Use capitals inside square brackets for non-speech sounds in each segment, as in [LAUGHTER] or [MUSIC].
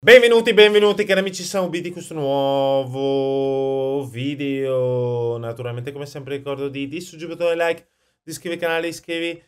Benvenuti, benvenuti cari amici, siamo B di questo nuovo video Naturalmente come sempre ricordo di distruggere il bottone like, di iscrivervi al canale, iscrivervi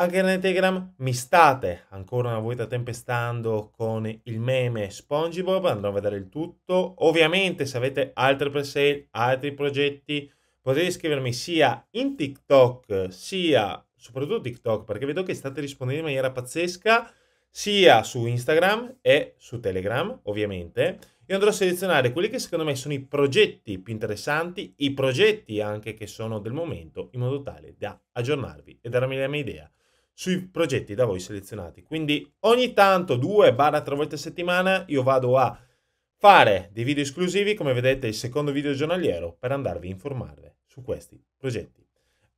anche al Telegram Mi state ancora una volta tempestando con il meme Spongebob, andrò a vedere il tutto Ovviamente se avete altre per sale, altri progetti Potete iscrivermi sia in TikTok, sia soprattutto TikTok Perché vedo che state rispondendo in maniera pazzesca sia su Instagram e su Telegram, ovviamente. Io andrò a selezionare quelli che secondo me sono i progetti più interessanti, i progetti anche che sono del momento, in modo tale da aggiornarvi e darmi la mia idea sui progetti da voi selezionati. Quindi ogni tanto, due barra tre volte a settimana, io vado a fare dei video esclusivi, come vedete il secondo video giornaliero, per andarvi a informare su questi progetti.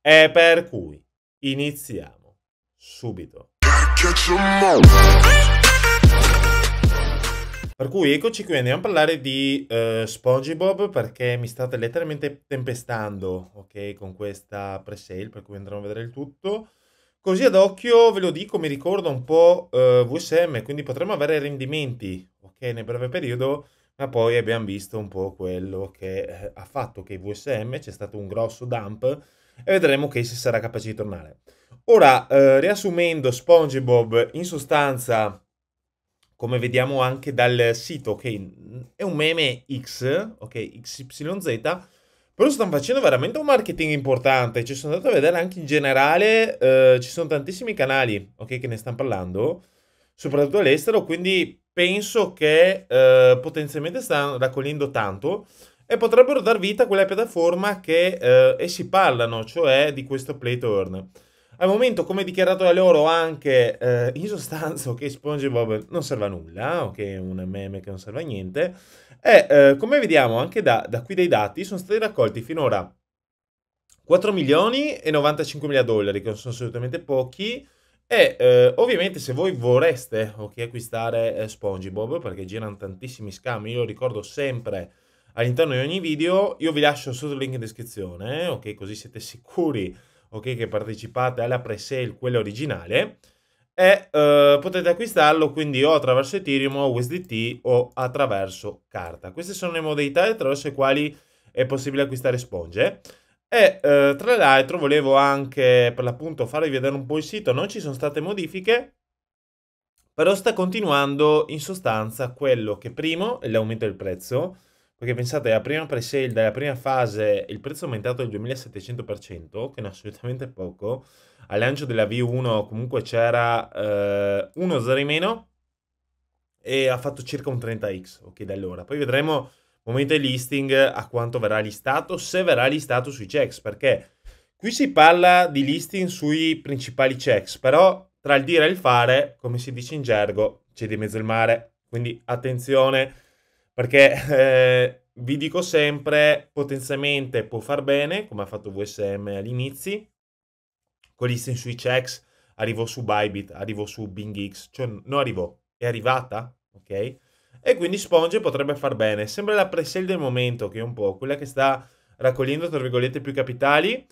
E per cui iniziamo subito. Per cui eccoci qui, andiamo a parlare di uh, SpongeBob perché mi state letteralmente tempestando, ok, con questa presale, per cui andremo a vedere il tutto. Così ad occhio ve lo dico, mi ricorda un po' uh, eh, VSM, quindi potremmo avere rendimenti, ok, nel breve periodo, ma poi abbiamo visto un po' quello che eh, ha fatto che VSM, c'è stato un grosso dump e vedremo che se sarà capace di tornare. Ora, eh, riassumendo, SpongeBob in sostanza, come vediamo anche dal sito, ok, è un meme X, ok, XYZ, però stanno facendo veramente un marketing importante, ci sono andato a vedere anche in generale, eh, ci sono tantissimi canali, ok, che ne stanno parlando, soprattutto all'estero, quindi penso che eh, potenzialmente stanno raccogliendo tanto e potrebbero dar vita a quella piattaforma che eh, essi parlano, cioè di questo play to al momento, come dichiarato da loro anche, eh, in sostanza, ok, SpongeBob non serve a nulla, ok, un meme che non serve a niente, e eh, come vediamo anche da, da, qui dai dati, sono stati raccolti finora 4 milioni e 95 mila dollari, che non sono assolutamente pochi, e eh, ovviamente se voi vorreste okay, acquistare eh, SpongeBob, perché girano tantissimi scambi, io lo ricordo sempre all'interno di ogni video, io vi lascio sotto il link in descrizione, ok, così siete sicuri ok, che partecipate alla pre-sale, quella originale, e eh, potete acquistarlo quindi o attraverso Ethereum o USDT o attraverso carta. Queste sono le modalità attraverso le quali è possibile acquistare sponge. E eh, tra l'altro volevo anche per l'appunto farvi vedere un po' il sito, non ci sono state modifiche, però sta continuando in sostanza quello che primo è l'aumento del prezzo, perché pensate, la prima pre-sale della prima fase il prezzo è aumentato del 2700%, che è assolutamente poco. Al lancio della V1 comunque c'era eh, uno zero in meno e ha fatto circa un 30x, ok, da allora. Poi vedremo momento di listing a quanto verrà listato, se verrà listato sui checks, perché qui si parla di listing sui principali checks, però tra il dire e il fare, come si dice in gergo, c'è di mezzo il mare. Quindi attenzione perché eh, vi dico sempre, potenzialmente può far bene, come ha fatto VSM all'inizio, con gli Sensui Checks arrivò su Bybit, arrivò su Bing X, cioè non arrivò, è arrivata, ok? E quindi Sponge potrebbe far bene. Sembra la presale del momento, che è un po' quella che sta raccogliendo, tra virgolette, più capitali,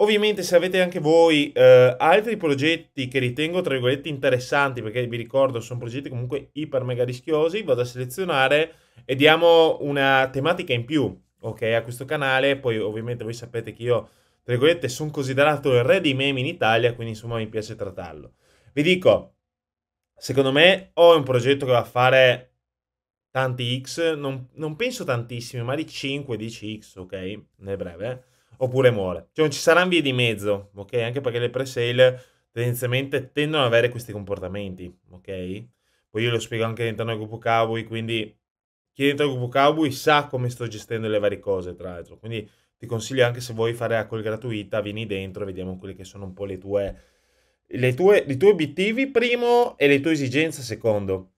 Ovviamente se avete anche voi eh, altri progetti che ritengo tra virgolette interessanti, perché vi ricordo sono progetti comunque iper mega rischiosi, vado a selezionare e diamo una tematica in più, ok, a questo canale. Poi ovviamente voi sapete che io, tra virgolette, sono considerato il re dei meme in Italia, quindi insomma mi piace trattarlo. Vi dico, secondo me ho un progetto che va a fare tanti X, non, non penso tantissimi, ma di 5-10 X, ok? Nel breve, eh? oppure muore. Cioè non ci saranno vie di mezzo, ok? Anche perché le pre-sale tendenzialmente tendono ad avere questi comportamenti, ok? Poi io lo spiego anche all'interno del gruppo Cowboy, quindi chi è dentro il gruppo Cowboy sa come sto gestendo le varie cose, tra l'altro. Quindi ti consiglio anche se vuoi fare acqua gratuita, vieni dentro e vediamo quelle che sono un po' le tue, le tue, i tuoi obiettivi primo e le tue esigenze secondo.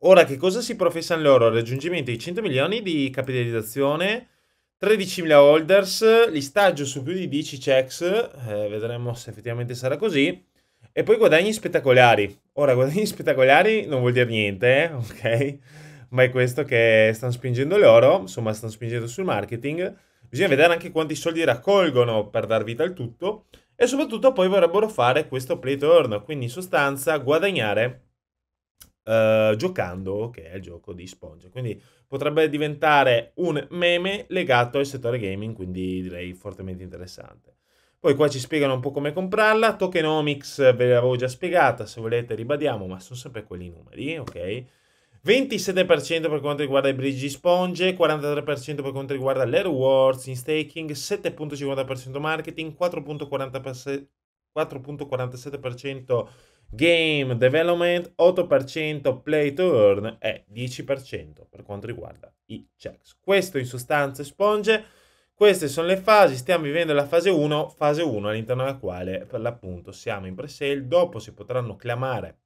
Ora che cosa si professano loro? raggiungimento di 100 milioni di capitalizzazione, 13.000 holders, listaggio su più di 10 checks, eh, vedremo se effettivamente sarà così, e poi guadagni spettacolari. Ora, guadagni spettacolari non vuol dire niente, eh? [LAUGHS] ok? Ma è questo che stanno spingendo loro, insomma stanno spingendo sul marketing. Bisogna vedere anche quanti soldi raccolgono per dar vita al tutto e soprattutto poi vorrebbero fare questo play turn, quindi in sostanza guadagnare eh, giocando, che è il gioco di Sponge. Quindi potrebbe diventare un meme legato al settore gaming, quindi direi fortemente interessante. Poi qua ci spiegano un po' come comprarla. Tokenomics ve l'avevo già spiegata, se volete ribadiamo, ma sono sempre quelli i numeri, ok? 27% per quanto riguarda i bridge sponge, 43% per quanto riguarda le rewards in staking, 7.50% marketing, 4.47% Game Development, 8% Play to Earn e 10% per quanto riguarda i checks. Questo in sostanza sponge. Queste sono le fasi, stiamo vivendo la fase 1, fase 1 all'interno della quale per l'appunto siamo in presale, dopo si potranno clamare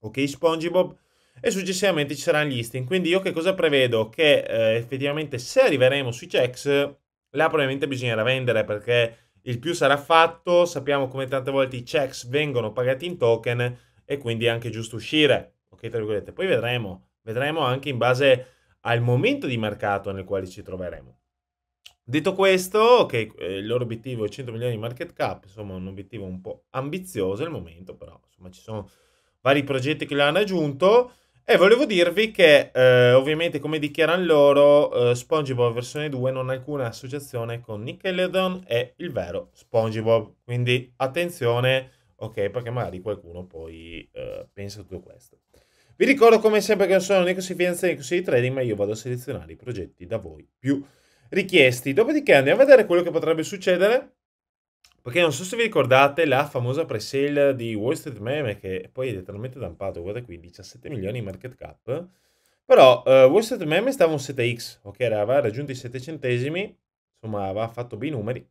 ok SpongeBob e successivamente ci saranno gli listing. Quindi io che cosa prevedo? Che eh, effettivamente se arriveremo sui checks, là probabilmente bisognerà vendere perché il più sarà fatto, sappiamo come tante volte i checks vengono pagati in token e quindi è anche giusto uscire, ok, tra virgolette. Poi vedremo, vedremo anche in base al momento di mercato nel quale ci troveremo. Detto questo, che okay, eh, il loro obiettivo è 100 milioni di market cap, insomma un obiettivo un po' ambizioso al momento, però insomma ci sono vari progetti che lo hanno aggiunto. E volevo dirvi che, eh, ovviamente, come dichiarano loro, eh, SpongeBob versione 2 non ha alcuna associazione con Nickelodeon e il vero SpongeBob. Quindi attenzione, ok, perché magari qualcuno poi eh, pensa tutto questo. Vi ricordo come sempre che non sono né così finanza né così di trading, ma io vado a selezionare i progetti da voi più richiesti. Dopodiché andiamo a vedere quello che potrebbe succedere perché non so se vi ricordate la famosa presale di Wall Street Meme, che poi è totalmente dampato, guarda qui, 17 milioni di market cap. Però uh, Wall Street Meme stava un 7x, ok, aveva raggiunto i 7 centesimi, insomma aveva fatto bei numeri,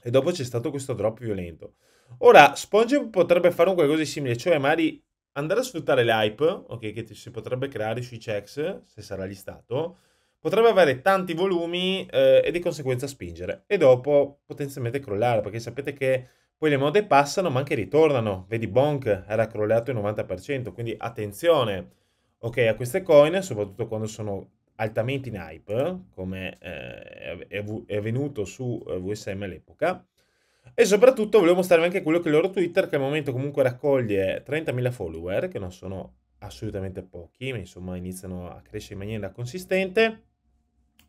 e dopo c'è stato questo drop violento. Ora, SpongeBob potrebbe fare un qualcosa di simile, cioè magari andare a sfruttare l'hype, ok, che si potrebbe creare sui checks, se sarà listato, potrebbe avere tanti volumi eh, e di conseguenza spingere e dopo potenzialmente crollare perché sapete che poi le mode passano ma anche ritornano. Vedi Bonk era crollato il 90%, quindi attenzione ok, a queste coin, soprattutto quando sono altamente in hype, come eh, è avvenuto su eh, VSM all'epoca. E soprattutto volevo mostrarvi anche quello che il loro Twitter, che al momento comunque raccoglie 30.000 follower, che non sono assolutamente pochi, ma insomma iniziano a crescere in maniera consistente.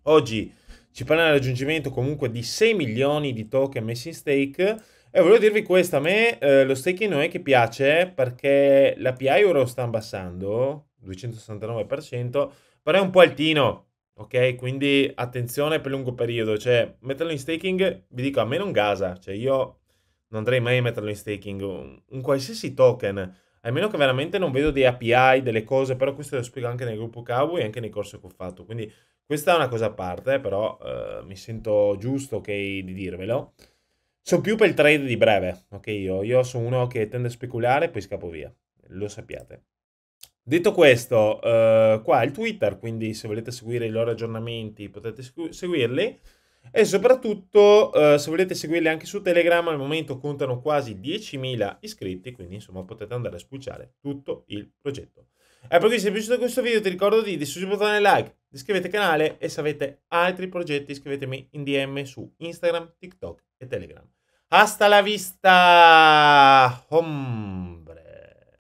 Oggi ci parla del raggiungimento comunque di 6 milioni di token messi in stake. E volevo dirvi questo, a me eh, lo staking non è che piace eh, perché l'API ora lo sta abbassando, 269%, però è un po' altino, ok? Quindi attenzione per lungo periodo, cioè metterlo in staking, vi dico, a me non gasa, cioè io non andrei mai a metterlo in staking, un, un qualsiasi token, almeno che veramente non vedo dei API, delle cose, però questo lo spiego anche nel gruppo Cowboy e anche nei corsi che ho fatto, quindi questa è una cosa a parte, però eh, mi sento giusto okay, di dirvelo. Sono più per il trade di breve, ok io, io sono uno che tende a speculare e poi scappo via, lo sappiate. Detto questo, eh, qua è il Twitter, quindi se volete seguire i loro aggiornamenti potete seguirli e soprattutto eh, se volete seguirli anche su Telegram al momento contano quasi 10.000 iscritti, quindi insomma potete andare a spulciare tutto il progetto. E per cui se vi è piaciuto questo video ti ricordo di, di sul bottone like, iscrivetevi al canale e se avete altri progetti iscrivetemi in DM su Instagram, TikTok e Telegram. Hasta la vista, hombre!